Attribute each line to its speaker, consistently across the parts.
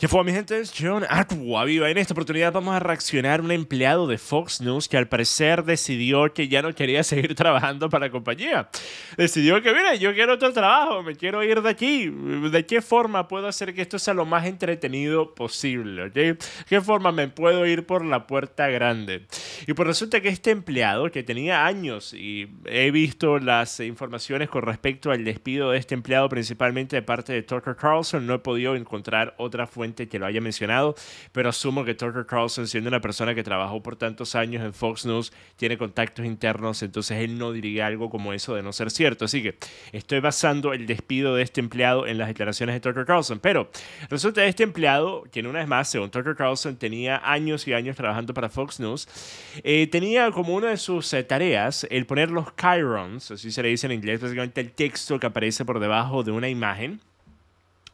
Speaker 1: que fue mi gente, John Viva. En esta oportunidad vamos a reaccionar a un empleado de Fox News que al parecer decidió que ya no quería seguir trabajando para la compañía. Decidió que, mira, yo quiero otro trabajo, me quiero ir de aquí. ¿De qué forma puedo hacer que esto sea lo más entretenido posible? ¿De ¿Qué forma me puedo ir por la puerta grande? Y pues resulta que este empleado que tenía años y he visto las informaciones con respecto al despido de este empleado principalmente de parte de Tucker Carlson, no he podido encontrar otra fuente que lo haya mencionado, pero asumo que Tucker Carlson, siendo una persona que trabajó por tantos años en Fox News, tiene contactos internos, entonces él no diría algo como eso de no ser cierto. Así que estoy basando el despido de este empleado en las declaraciones de Tucker Carlson. Pero resulta que este empleado, quien una vez más, según Tucker Carlson, tenía años y años trabajando para Fox News, eh, tenía como una de sus eh, tareas el poner los chirons, así se le dice en inglés, básicamente el texto que aparece por debajo de una imagen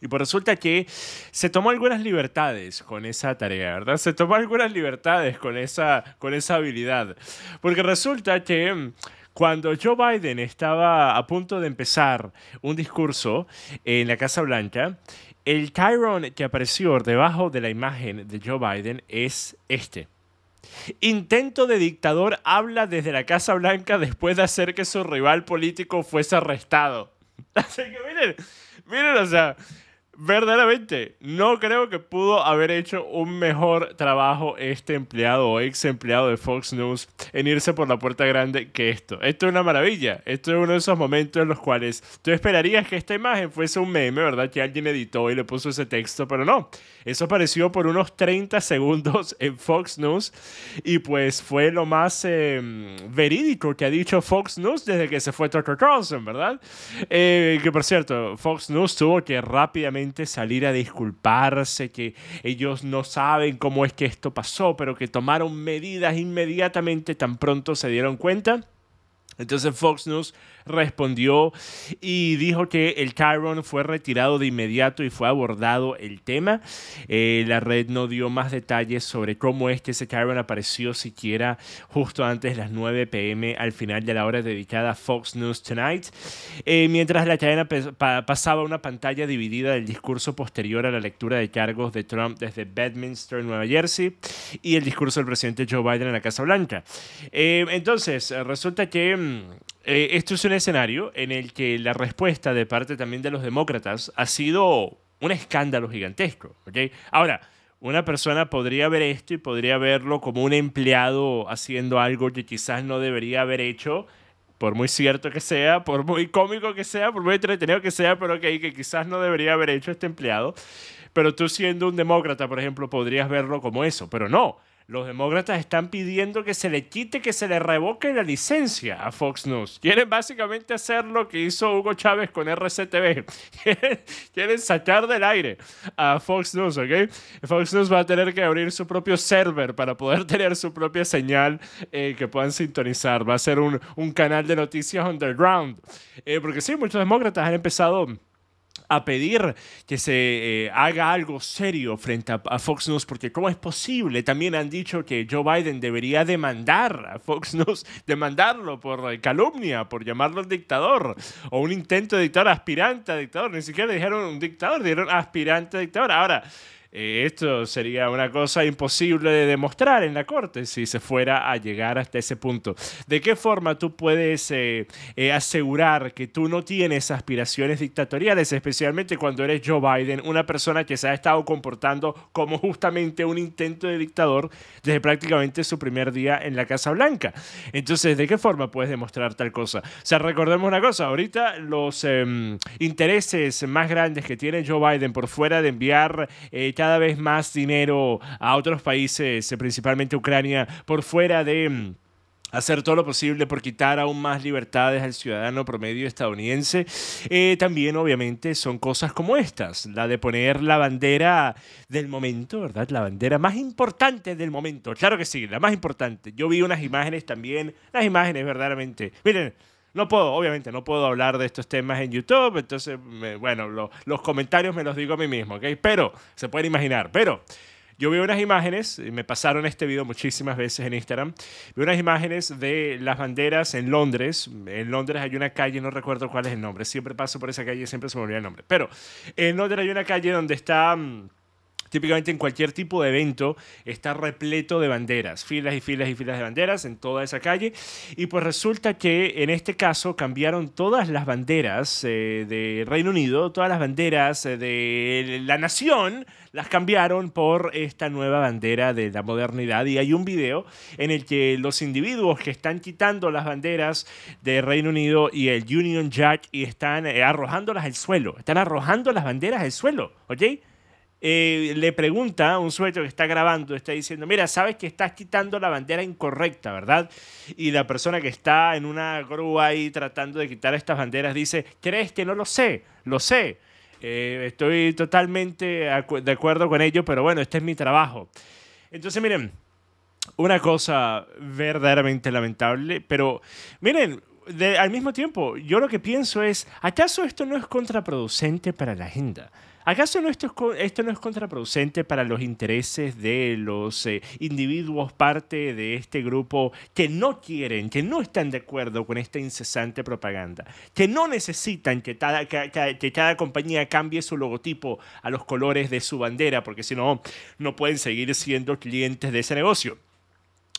Speaker 1: y pues resulta que se tomó algunas libertades con esa tarea, ¿verdad? Se tomó algunas libertades con esa, con esa habilidad. Porque resulta que mm, cuando Joe Biden estaba a punto de empezar un discurso en la Casa Blanca, el Tyrone que apareció debajo de la imagen de Joe Biden es este. Intento de dictador habla desde la Casa Blanca después de hacer que su rival político fuese arrestado. Así que miren, miren, o sea, verdaderamente no creo que pudo haber hecho un mejor trabajo este empleado o ex empleado de Fox News en irse por la puerta grande que esto. Esto es una maravilla. Esto es uno de esos momentos en los cuales tú esperarías que esta imagen fuese un meme, ¿verdad? Que alguien editó y le puso ese texto, pero no. Eso apareció por unos 30 segundos en Fox News y pues fue lo más em, verídico que ha dicho Fox News desde que se fue Tucker Carlson, ¿verdad? Eh, que por cierto, Fox News tuvo que rápidamente salir a disculparse, que ellos no saben cómo es que esto pasó, pero que tomaron medidas inmediatamente tan pronto se dieron cuenta. Entonces Fox News respondió y dijo que el Chiron fue retirado de inmediato y fue abordado el tema. Eh, la red no dio más detalles sobre cómo es que ese Chiron apareció siquiera justo antes de las 9 pm al final de la hora dedicada a Fox News Tonight, eh, mientras la cadena pasaba una pantalla dividida del discurso posterior a la lectura de cargos de Trump desde Bedminster, Nueva Jersey, y el discurso del presidente Joe Biden en la Casa Blanca. Eh, entonces, resulta que mm, eh, esto es un escenario en el que la respuesta de parte también de los demócratas ha sido un escándalo gigantesco. Ahora, una persona podría ver esto y podría verlo como un empleado haciendo algo que quizás no debería haber hecho, por muy cierto que sea, por muy cómico que sea, por muy entretenido que sea, pero que, que quizás no debería haber hecho este empleado. Pero tú siendo un demócrata, por ejemplo, podrías verlo como eso, pero no. Los demócratas están pidiendo que se le quite, que se le revoque la licencia a Fox News. Quieren básicamente hacer lo que hizo Hugo Chávez con RCTV. Quieren, sacar del aire a Fox News, ¿ok? Fox News va a tener que abrir su propio server para poder tener su propia señal eh, que puedan sintonizar. Va a ser un, canal de noticias underground. Eh, porque sí, muchos demócratas han empezado a pedir que se eh, haga algo serio frente a, Fox News, porque ¿cómo es posible? También han dicho que Joe Biden debería demandar a Fox News, demandarlo por calumnia, por llamarlo dictador, o un intento de dictador, aspirante a dictador, ni siquiera dijeron un dictador, dijeron aspirante a dictador. Ahora, eh, esto sería una cosa imposible de demostrar en la corte si se fuera a llegar hasta ese punto. ¿De qué forma tú puedes eh, eh, asegurar que tú no tienes aspiraciones dictatoriales, especialmente cuando eres Joe Biden, una persona que se ha estado comportando como justamente un intento de dictador desde prácticamente su primer día en la Casa Blanca? Entonces, ¿de qué forma puedes demostrar tal cosa? O sea, recordemos una cosa, ahorita los em, intereses más grandes que tiene Joe Biden por fuera de enviar... Eh, cada vez más dinero a otros países, eh, principalmente Ucrania, por fuera de mm, hacer todo lo posible por quitar aún más libertades al ciudadano promedio estadounidense. Eh, también, obviamente, son cosas como estas, la de poner la bandera del momento, ¿verdad? La bandera más importante del momento. Claro que sí, la más importante. Yo vi unas imágenes también, las imágenes verdaderamente. Miren. No puedo, obviamente, no puedo hablar de estos temas en YouTube, entonces, bueno, los comentarios me los digo a mí mismo, ¿ok? Pero, se pueden imaginar, pero... Yo vi unas imágenes, me pasaron este video muchísimas veces en Instagram, vi unas imágenes de las banderas en Londres. En Londres hay una calle, no recuerdo cuál es el nombre, siempre paso por esa calle, y siempre se me olvida el nombre. Pero en Londres hay una calle donde está... Mm, típicamente en cualquier tipo de evento está repleto de banderas, filas y filas y filas de banderas en toda esa calle. Y pues resulta que en este caso cambiaron todas las banderas eh, de Reino Unido, todas las banderas eh, de la nación, las cambiaron por esta nueva bandera de la modernidad. Y hay un video en el que los individuos que están quitando las banderas de Reino Unido y el Union Jack y están eh, arrojándolas al suelo, están arrojando las banderas al suelo, ¿ok? Eh, le pregunta un sujeto que está grabando, está diciendo, mira, sabes que estás quitando la bandera incorrecta, ¿verdad? Y la persona que está en una grúa ahí tratando de quitar estas banderas dice, ¿crees que no lo sé? Lo sé. Eh, estoy totalmente de acuerdo con ello, pero bueno, este es mi trabajo. Entonces, miren, una cosa verdaderamente lamentable, pero miren, al mismo tiempo, yo lo que pienso es, ¿acaso esto no es contraproducente para la agenda? ¿Acaso no esto, no es contraproducente para los intereses de los eh, individuos parte de este grupo que no quieren, que no están de acuerdo con esta incesante propaganda, que no necesitan que, que cada compañía cambie su logotipo a los colores de su bandera, porque si no, no pueden seguir siendo clientes de ese negocio?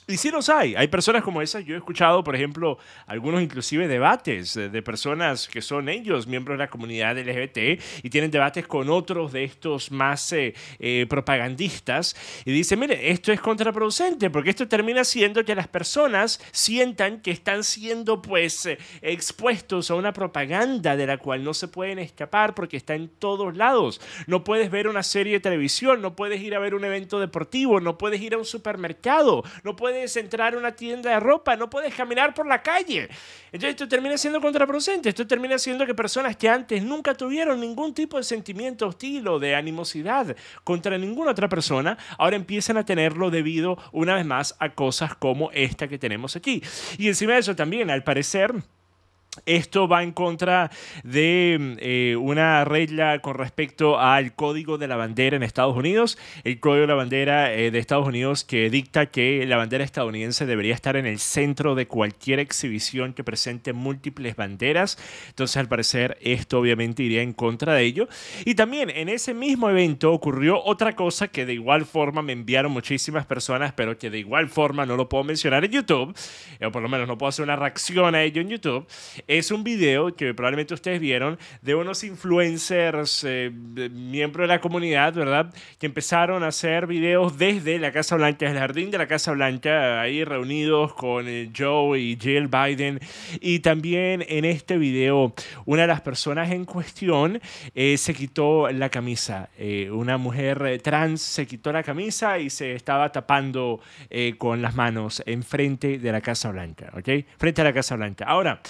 Speaker 1: Y sí los hay. Hay personas como esas. Yo he escuchado, por ejemplo, algunos inclusive debates de personas que son ellos miembros de la comunidad LGBT y tienen debates con otros de estos más eh, eh, propagandistas y dicen, mire, esto es contraproducente porque esto termina siendo que las personas sientan que están siendo pues eh, expuestos a una propaganda de la cual no se pueden escapar porque está en todos lados. No puedes ver una serie de televisión, no puedes ir a ver un evento deportivo, no puedes ir a un supermercado, no puedes entrar a una tienda de ropa, no puedes caminar por la calle. Entonces esto termina siendo contraproducente, esto termina siendo que personas que antes nunca tuvieron ningún tipo de sentimiento hostil o de animosidad contra ninguna otra persona, ahora empiezan a tenerlo debido una vez más a cosas como esta que tenemos aquí. Y encima de eso también, al parecer... Esto va en contra de eh, una regla con respecto al código de la bandera en Estados Unidos. El código de la bandera eh, de Estados Unidos que dicta que la bandera estadounidense debería estar en el centro de cualquier exhibición que presente múltiples banderas. Entonces, al parecer, esto obviamente iría en contra de ello. Y también en ese mismo evento ocurrió otra cosa que de igual forma me enviaron muchísimas personas, pero que de igual forma no lo puedo mencionar en YouTube, eh, o por lo menos no puedo hacer una reacción a ello en YouTube es un video que probablemente ustedes vieron de unos influencers, miembro eh, miembros de la comunidad, ¿verdad? Que empezaron a hacer videos desde la Casa Blanca, desde el jardín de la Casa Blanca, ahí reunidos con eh, Joe y Jill Biden. Y también en este video, una de las personas en cuestión eh, se quitó la camisa. una mujer trans se quitó la camisa y se estaba tapando con las manos enfrente de la Casa Blanca, ¿ok? Frente a la Casa Blanca. Ahora,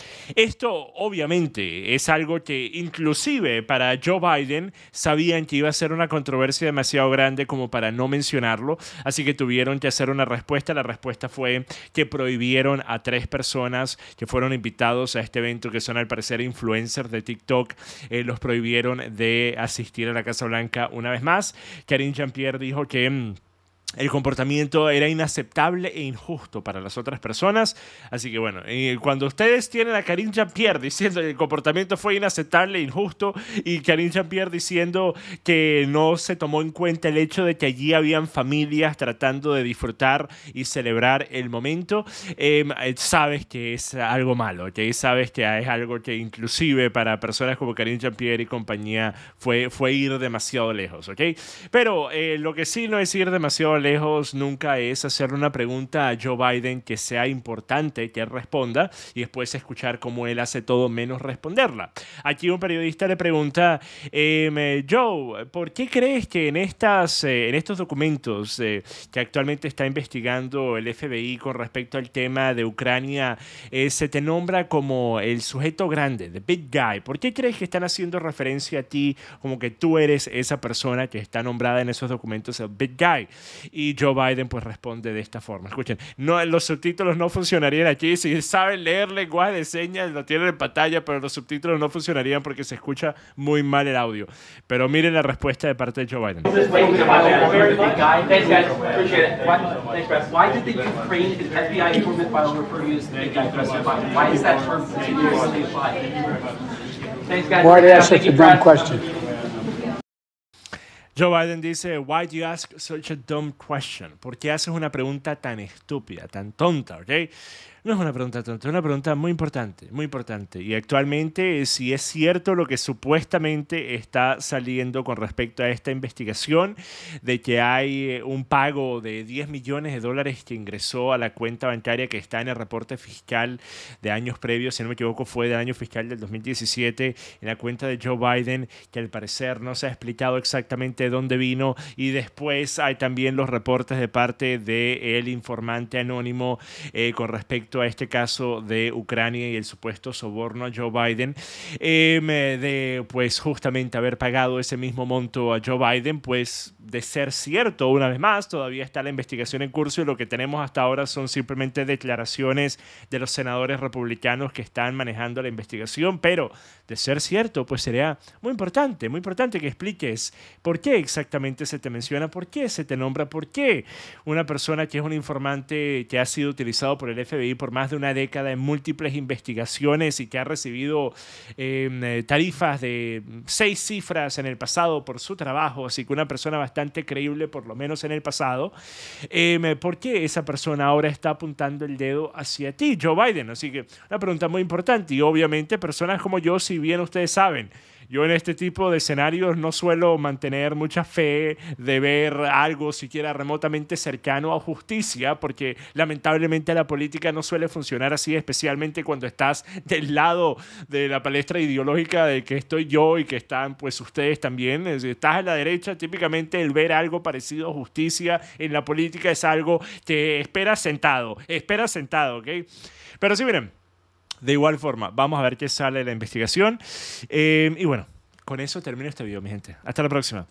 Speaker 1: esto obviamente es algo que inclusive para Joe Biden sabían que iba a ser una controversia demasiado grande como para no mencionarlo, así que tuvieron que hacer una respuesta. La respuesta fue que prohibieron a tres personas que fueron invitados a este evento, que son al parecer influencers de TikTok, eh, los prohibieron de asistir a la Casa Blanca una vez más. Karine Jean-Pierre dijo que mm, el comportamiento era inaceptable e injusto para las otras personas. Así que bueno, eh, cuando ustedes tienen a Karim Jean-Pierre diciendo que el comportamiento fue inaceptable e injusto y Karim Jean-Pierre diciendo que no se tomó en cuenta el hecho de que allí habían familias tratando de disfrutar y celebrar el momento, em, eh, sabes que es algo malo, que sabes que es algo que inclusive para personas como Karim Jean-Pierre y compañía fue, fue ir demasiado lejos, ¿ok? Pero eh, lo que sí no es ir demasiado lejos nunca es hacerle una pregunta a Joe Biden que sea importante que responda y después escuchar cómo él hace todo menos responderla. Aquí un periodista le pregunta, em, Joe, ¿por qué crees que en, estas, eh, en estos documentos eh, que actualmente está investigando el FBI con respecto al tema de Ucrania eh, se te nombra como el sujeto grande, the big guy? ¿Por qué crees que están haciendo referencia a ti como que tú eres esa persona que está nombrada en esos documentos, el big guy? Y Joe Biden pues responde de esta forma. Escuchen, no, los subtítulos no funcionarían aquí. Si saben leer lenguaje de señas, lo tienen en pantalla, pero los subtítulos no funcionarían porque se escucha muy mal el audio. Pero miren la respuesta de parte de Joe Biden. Why did question? Joe Biden dice, Why do you ask such a dumb question? ¿Por qué haces una pregunta tan estúpida, tan tonta? ¿ok? No es una pregunta tonta, es una pregunta muy importante, muy importante. Y actualmente, si es cierto lo que supuestamente está saliendo con respecto a esta investigación, de que hay eh, un pago de 10 millones de dólares que ingresó a la cuenta bancaria que está en el reporte fiscal de años previos, si no me equivoco, fue del año fiscal del 2017, en la cuenta de Joe Biden, que al parecer no se ha explicado exactamente de dónde vino. Y después hay también los reportes de parte del informante anónimo eh, con respecto a este caso de Ucrania y el supuesto soborno a Joe Biden, em, eh, de pues justamente haber pagado ese mismo monto a Joe Biden, pues de ser cierto, una vez más, todavía está la investigación en curso y lo que tenemos hasta ahora son simplemente declaraciones de los senadores republicanos que están manejando la investigación, pero de ser cierto, pues sería muy importante, muy importante que expliques por qué exactamente se te menciona, por qué se te nombra, por qué una persona que es un informante que ha sido utilizado por el FBI por más de una década en múltiples investigaciones y que ha recibido em, eh, tarifas de seis cifras en el pasado por su trabajo, así que una persona bastante creíble, por lo menos en el pasado, em, eh, ¿por qué esa persona ahora está apuntando el dedo hacia ti, Joe Biden? Así que una pregunta muy importante y obviamente personas como yo, si bien ustedes saben, yo en este tipo de escenarios no suelo mantener mucha fe de ver algo siquiera remotamente cercano a justicia, porque lamentablemente la política no suele funcionar así, especialmente cuando estás del lado de la palestra ideológica de que estoy yo y que están pues ustedes también. estás a la derecha, típicamente el ver algo parecido a justicia en la política es algo que esperas sentado, esperas sentado, ¿ok? Pero sí, miren. De igual forma, vamos a ver qué sale de la investigación. Eh, y bueno, con eso termino este video, mi gente. Hasta la próxima.